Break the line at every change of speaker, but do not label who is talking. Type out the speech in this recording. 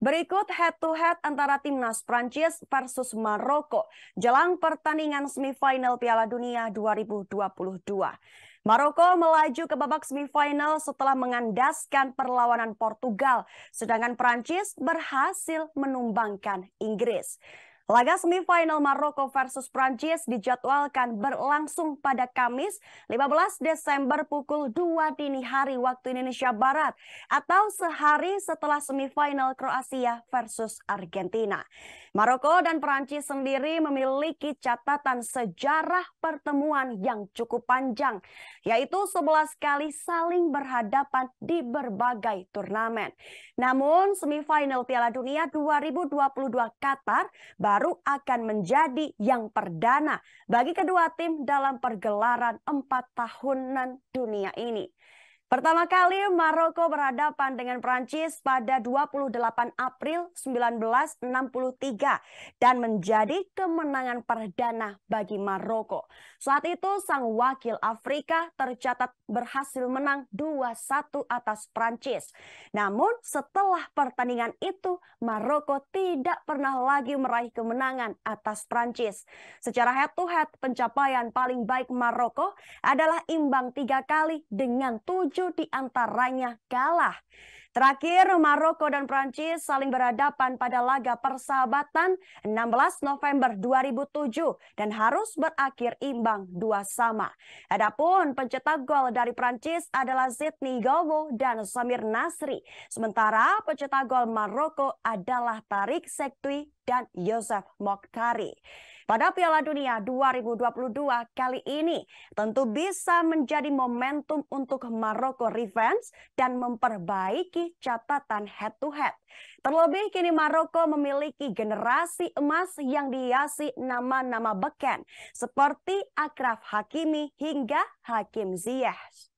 Berikut head to head antara timnas Prancis versus Maroko jelang pertandingan semifinal Piala Dunia 2022. Maroko melaju ke babak semifinal setelah mengandaskan perlawanan Portugal, sedangkan Prancis berhasil menumbangkan Inggris. Laga semifinal Maroko versus Prancis dijadwalkan berlangsung pada Kamis 15 Desember pukul 2 dini hari waktu Indonesia Barat atau sehari setelah semifinal Kroasia versus Argentina. Maroko dan Prancis sendiri memiliki catatan sejarah pertemuan yang cukup panjang, yaitu 11 kali saling berhadapan di berbagai turnamen. Namun semifinal Piala Dunia 2022 Qatar baru baru akan menjadi yang perdana bagi kedua tim dalam pergelaran empat tahunan dunia ini. Pertama kali Maroko berhadapan dengan Prancis pada 28 April 1963 dan menjadi kemenangan perdana bagi Maroko. Saat itu sang wakil Afrika tercatat berhasil menang 2-1 atas Prancis. Namun setelah pertandingan itu Maroko tidak pernah lagi meraih kemenangan atas Prancis. Secara head to head pencapaian paling baik Maroko adalah imbang tiga kali dengan tujuh tujuh antaranya kalah. Terakhir, Maroko dan Prancis saling berhadapan pada laga persahabatan 16 November 2007 dan harus berakhir imbang dua sama. Adapun pencetak gol dari Prancis adalah Zidni Govo dan Samir Nasri. Sementara pencetak gol Maroko adalah Tarik Sektui dan Yosef Mokhtari pada Piala Dunia 2022 kali ini tentu bisa menjadi momentum untuk Maroko revenge dan memperbaiki catatan head to head. Terlebih kini Maroko memiliki generasi emas yang dihiasi nama-nama beken seperti Akraf Hakimi hingga Hakim Ziyech.